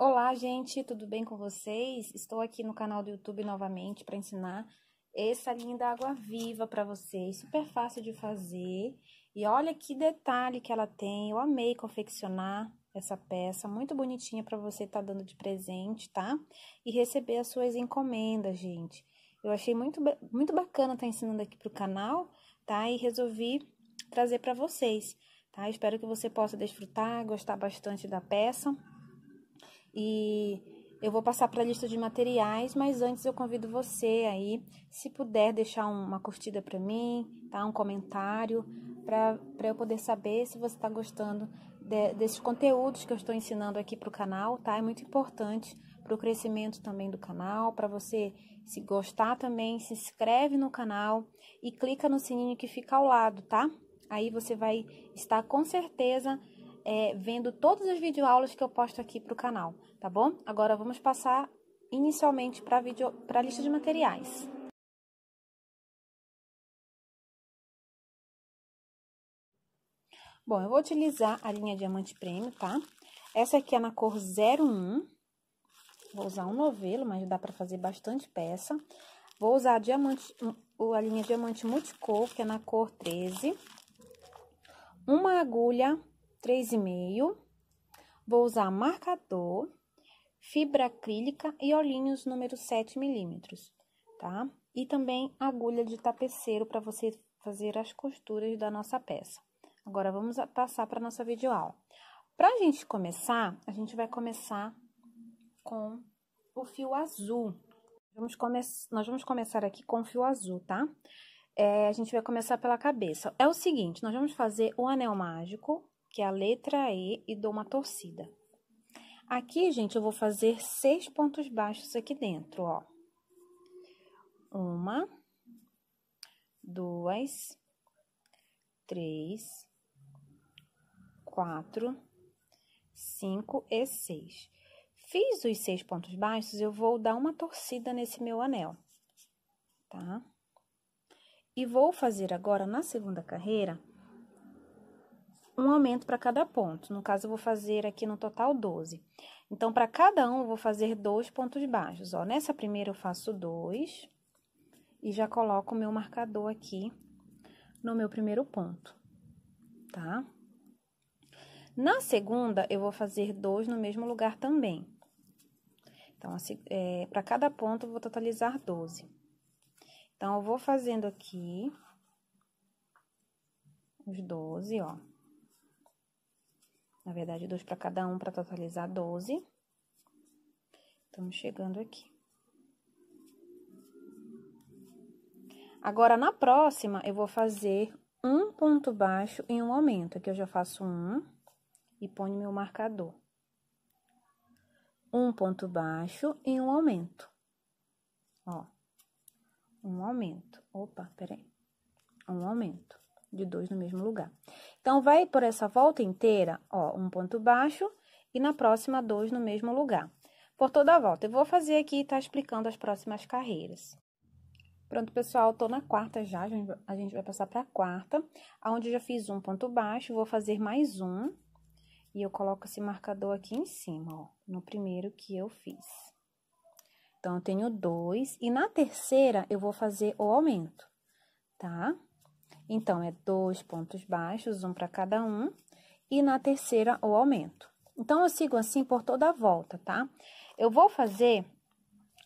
Olá, gente, tudo bem com vocês? Estou aqui no canal do YouTube novamente para ensinar essa linda água viva para vocês, super fácil de fazer. E olha que detalhe que ela tem. Eu amei confeccionar essa peça, muito bonitinha para você estar tá dando de presente, tá? E receber as suas encomendas, gente. Eu achei muito muito bacana estar tá ensinando aqui pro canal, tá? E resolvi trazer para vocês, tá? Espero que você possa desfrutar, gostar bastante da peça. E eu vou passar para a lista de materiais, mas antes eu convido você aí, se puder deixar uma curtida para mim, tá? um comentário, para eu poder saber se você está gostando de, desses conteúdos que eu estou ensinando aqui para o canal, tá? É muito importante para o crescimento também do canal, para você se gostar também, se inscreve no canal e clica no sininho que fica ao lado, tá? Aí você vai estar com certeza é, vendo todas as videoaulas que eu posto aqui para o canal, tá bom? Agora vamos passar inicialmente para a lista de materiais. Bom, eu vou utilizar a linha Diamante Prêmio, tá? Essa aqui é na cor 01. Vou usar um novelo, mas dá para fazer bastante peça. Vou usar a, diamante, a linha Diamante Multicor, que é na cor 13. Uma agulha 3,5. Vou usar marcador, fibra acrílica e olhinhos número 7 milímetros, tá? E também agulha de tapeceiro para você fazer as costuras da nossa peça. Agora, vamos passar para a nossa videoaula. Para a gente começar, a gente vai começar com o fio azul. Vamos come... Nós vamos começar aqui com o fio azul, tá? É, a gente vai começar pela cabeça. É o seguinte, nós vamos fazer o anel mágico, que é a letra E, e dou uma torcida. Aqui, gente, eu vou fazer seis pontos baixos aqui dentro, ó. Uma, duas, três, quatro, cinco e seis. Fiz os seis pontos baixos, eu vou dar uma torcida nesse meu anel, tá? E vou fazer agora, na segunda carreira, um aumento para cada ponto. No caso, eu vou fazer aqui no total 12. Então, para cada um, eu vou fazer dois pontos baixos. Ó, nessa primeira, eu faço dois e já coloco o meu marcador aqui no meu primeiro ponto, tá? Na segunda, eu vou fazer dois no mesmo lugar também. Então, assim, é, para cada ponto, eu vou totalizar 12. Então, eu vou fazendo aqui os 12, ó. Na verdade, dois para cada um para totalizar 12. Estamos chegando aqui. Agora, na próxima, eu vou fazer um ponto baixo e um aumento. Aqui eu já faço um e ponho meu marcador. Um ponto baixo e um aumento. Ó, um aumento. Opa, peraí. Um aumento de dois no mesmo lugar. Então, vai por essa volta inteira, ó, um ponto baixo e na próxima dois no mesmo lugar. Por toda a volta. Eu vou fazer aqui e tá explicando as próximas carreiras. Pronto, pessoal, tô na quarta já, a gente vai passar para a quarta, aonde eu já fiz um ponto baixo, vou fazer mais um, e eu coloco esse marcador aqui em cima, ó, no primeiro que eu fiz. Então, eu tenho dois, e na terceira eu vou fazer o aumento, tá? Então, é dois pontos baixos, um para cada um, e na terceira o aumento. Então, eu sigo assim por toda a volta, tá? Eu vou fazer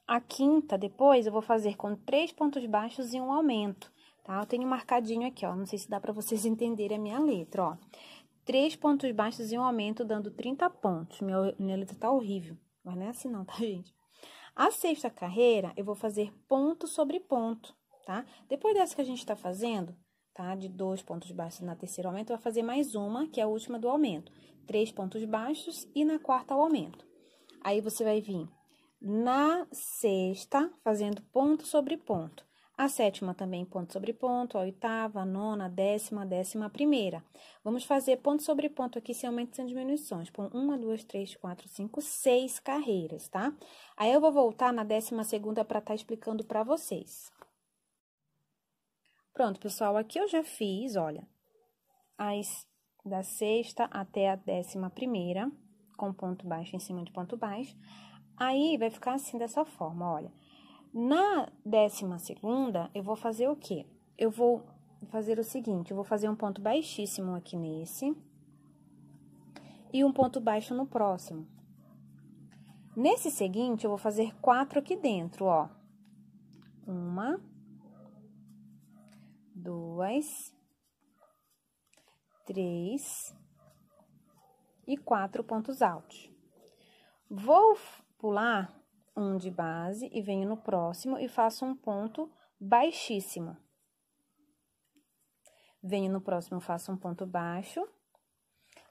a quinta depois, eu vou fazer com três pontos baixos e um aumento, tá? Eu tenho marcadinho aqui, ó, não sei se dá para vocês entenderem a minha letra, ó. Três pontos baixos e um aumento, dando 30 pontos. Meu, minha letra tá horrível, mas não é assim não, tá, gente? A sexta carreira, eu vou fazer ponto sobre ponto, tá? Depois dessa que a gente tá fazendo, tá? De dois pontos baixos na terceira aumento, vai fazer mais uma, que é a última do aumento. Três pontos baixos e na quarta o aumento. Aí você vai vir na sexta, fazendo ponto sobre ponto. A sétima também ponto sobre ponto, a oitava, a nona, a décima, a décima a primeira. Vamos fazer ponto sobre ponto aqui sem aumentos e sem diminuições. Com uma, duas, três, quatro, cinco, seis carreiras, tá? Aí eu vou voltar na décima segunda para estar tá explicando para vocês. Pronto, pessoal, aqui eu já fiz, olha, as da sexta até a décima primeira, com ponto baixo em cima de ponto baixo. Aí vai ficar assim dessa forma, olha. Na décima segunda, eu vou fazer o quê? Eu vou fazer o seguinte, eu vou fazer um ponto baixíssimo aqui nesse e um ponto baixo no próximo. Nesse seguinte, eu vou fazer quatro aqui dentro, ó. Uma, dois, três e quatro pontos altos. Vou pular um de base e venho no próximo e faço um ponto baixíssimo. Venho no próximo, faço um ponto baixo,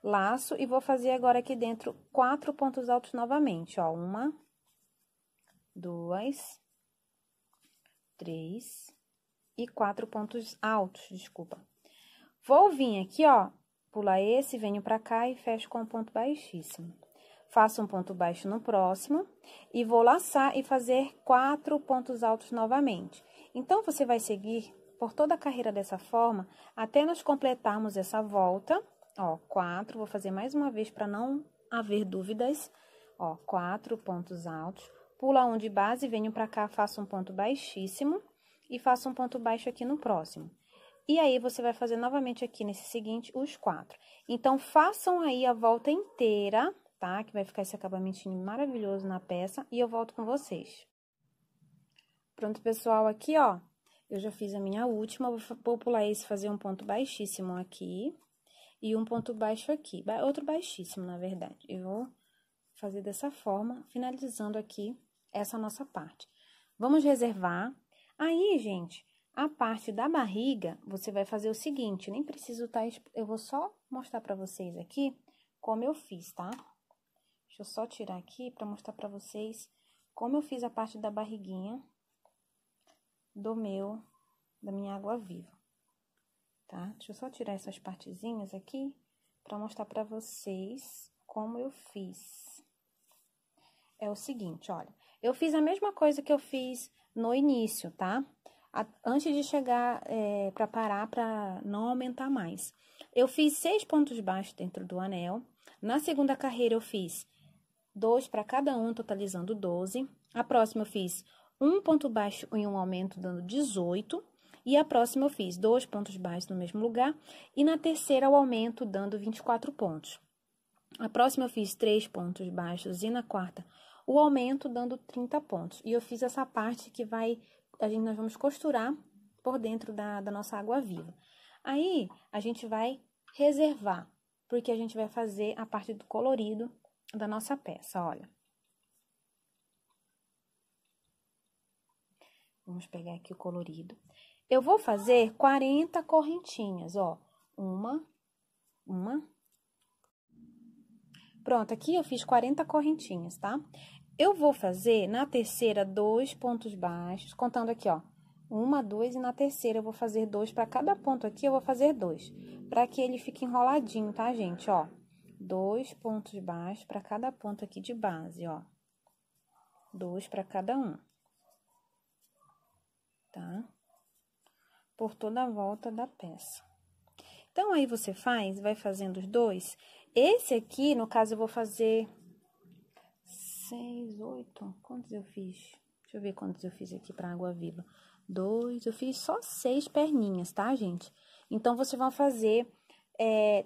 laço e vou fazer agora aqui dentro quatro pontos altos novamente, ó. Uma, duas, três, e quatro pontos altos, desculpa. Vou vir aqui, ó, pular esse, venho para cá e fecho com um ponto baixíssimo. Faço um ponto baixo no próximo e vou laçar e fazer quatro pontos altos novamente. Então, você vai seguir por toda a carreira dessa forma até nós completarmos essa volta, ó, quatro, vou fazer mais uma vez para não haver dúvidas, ó, quatro pontos altos, pula um de base, venho para cá, faço um ponto baixíssimo e faça um ponto baixo aqui no próximo. E aí, você vai fazer novamente aqui nesse seguinte os quatro. Então, façam aí a volta inteira, tá? Que vai ficar esse acabamentinho maravilhoso na peça. E eu volto com vocês. Pronto, pessoal, aqui, ó. Eu já fiz a minha última, vou pular esse, fazer um ponto baixíssimo aqui. E um ponto baixo aqui, outro baixíssimo, na verdade. Eu vou fazer dessa forma, finalizando aqui essa nossa parte. Vamos reservar Aí, gente, a parte da barriga, você vai fazer o seguinte, nem preciso tá estar... eu vou só mostrar pra vocês aqui como eu fiz, tá? Deixa eu só tirar aqui pra mostrar pra vocês como eu fiz a parte da barriguinha do meu, da minha água viva, tá? Deixa eu só tirar essas partezinhas aqui pra mostrar pra vocês como eu fiz. É o seguinte, olha, eu fiz a mesma coisa que eu fiz no início, tá? antes de chegar é, para parar para não aumentar mais. Eu fiz seis pontos baixos dentro do anel. Na segunda carreira, eu fiz dois para cada um, totalizando 12. A próxima, eu fiz um ponto baixo em um aumento, dando 18. E a próxima, eu fiz dois pontos baixos no mesmo lugar. E na terceira, o aumento, dando 24 pontos. A próxima eu fiz três pontos baixos e na quarta o aumento dando 30 pontos. E eu fiz essa parte que vai, a gente, nós vamos costurar por dentro da, da nossa água viva. Aí a gente vai reservar, porque a gente vai fazer a parte do colorido da nossa peça, olha. Vamos pegar aqui o colorido. Eu vou fazer 40 correntinhas, ó. Uma, uma, Pronto, aqui eu fiz 40 correntinhas, tá? Eu vou fazer na terceira dois pontos baixos, contando aqui, ó. Uma, duas, e na terceira eu vou fazer dois para cada ponto aqui, eu vou fazer dois. Para que ele fique enroladinho, tá, gente? Ó, dois pontos baixos para cada ponto aqui de base, ó. Dois para cada um. Tá? Por toda a volta da peça. Então, aí você faz, vai fazendo os dois esse aqui, no caso, eu vou fazer 6, 8. Quantos eu fiz? Deixa eu ver quantos eu fiz aqui para água viva. Dois, eu fiz só seis perninhas, tá, gente? Então, vocês vão fazer é,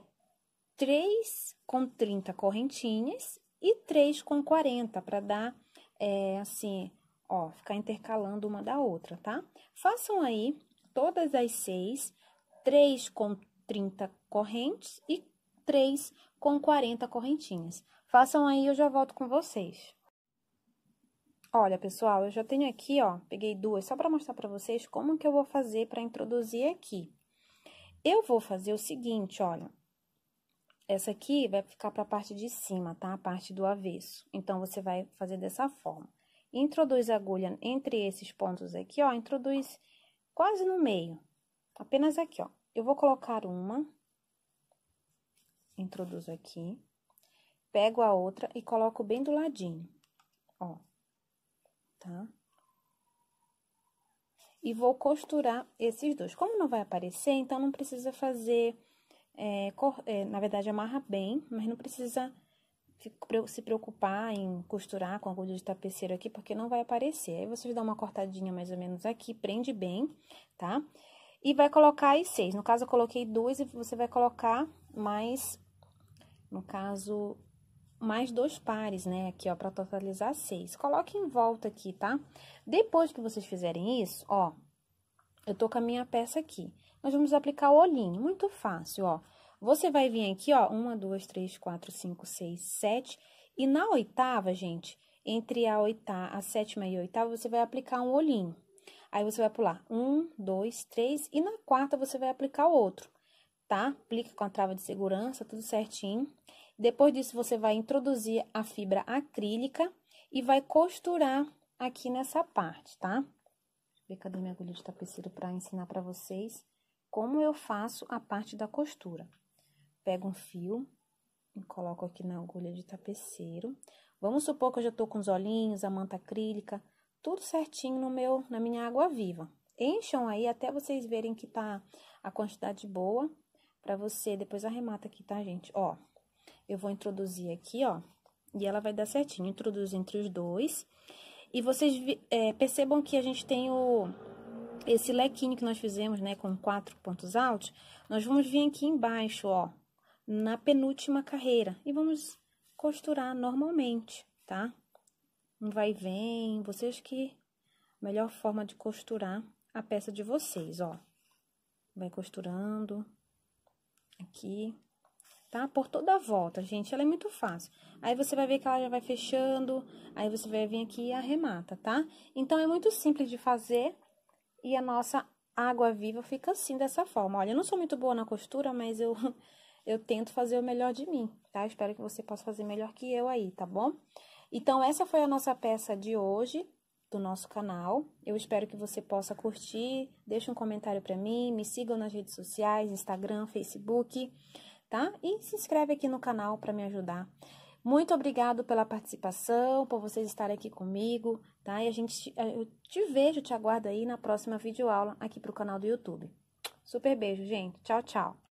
três com 30 correntinhas e três com 40 para dar, é, assim, ó, ficar intercalando uma da outra, tá? Façam aí todas as seis, três com 30 correntes e três com 40 correntinhas. Façam aí, eu já volto com vocês. Olha, pessoal, eu já tenho aqui, ó, peguei duas só para mostrar para vocês como que eu vou fazer para introduzir aqui. Eu vou fazer o seguinte, olha. Essa aqui vai ficar para a parte de cima, tá? A parte do avesso. Então, você vai fazer dessa forma. Introduz a agulha entre esses pontos aqui, ó, introduz quase no meio. Apenas aqui, ó. Eu vou colocar uma, introduzo aqui, pego a outra e coloco bem do ladinho, ó, tá? E vou costurar esses dois. Como não vai aparecer, então não precisa fazer, é, cor, é, na verdade, amarra bem, mas não precisa se preocupar em costurar com agulha de tapeceiro aqui, porque não vai aparecer. Aí, vocês dão uma cortadinha mais ou menos aqui, prende bem, tá? E vai colocar aí seis. No caso, eu coloquei duas e você vai colocar mais no caso, mais dois pares, né? Aqui, ó, para totalizar seis. Coloque em volta aqui, tá? Depois que vocês fizerem isso, ó, eu tô com a minha peça aqui. Nós vamos aplicar o olhinho, muito fácil, ó. Você vai vir aqui, ó, uma, duas, três, quatro, cinco, seis, sete. E na oitava, gente, entre a oitava, a sétima e a oitava, você vai aplicar um olhinho. Aí, você vai pular um, dois, três, e na quarta, você vai aplicar o outro tá? Aplica com a trava de segurança, tudo certinho. Depois disso, você vai introduzir a fibra acrílica e vai costurar aqui nessa parte, tá? Deixa eu ver cadê minha agulha de tapeceiro para ensinar para vocês como eu faço a parte da costura. Pego um fio e coloco aqui na agulha de tapeceiro. Vamos supor que eu já tô com os olhinhos, a manta acrílica, tudo certinho no meu, na minha água viva. Encham aí até vocês verem que tá a quantidade boa para você. Depois arremata aqui, tá, gente? Ó, eu vou introduzir aqui, ó, e ela vai dar certinho. Introduz entre os dois. E vocês é, percebam que a gente tem o esse lequinho que nós fizemos, né, com quatro pontos altos. Nós vamos vir aqui embaixo, ó, na penúltima carreira. E vamos costurar normalmente, tá? Um vai e vem, vocês que... Melhor forma de costurar a peça de vocês, ó. Vai costurando. Aqui, tá? Por toda a volta, gente, ela é muito fácil. Aí você vai ver que ela já vai fechando, aí você vai vir aqui e arremata, tá? Então, é muito simples de fazer e a nossa água viva fica assim, dessa forma. Olha, eu não sou muito boa na costura, mas eu, eu tento fazer o melhor de mim, tá? Espero que você possa fazer melhor que eu aí, tá bom? Então, essa foi a nossa peça de hoje do nosso canal. Eu espero que você possa curtir, deixe um comentário para mim, me sigam nas redes sociais, Instagram, Facebook, tá? E se inscreve aqui no canal para me ajudar. Muito obrigado pela participação, por vocês estarem aqui comigo, tá? E a gente eu te vejo, te aguardo aí na próxima videoaula aqui para o canal do YouTube. Super beijo, gente. Tchau, tchau.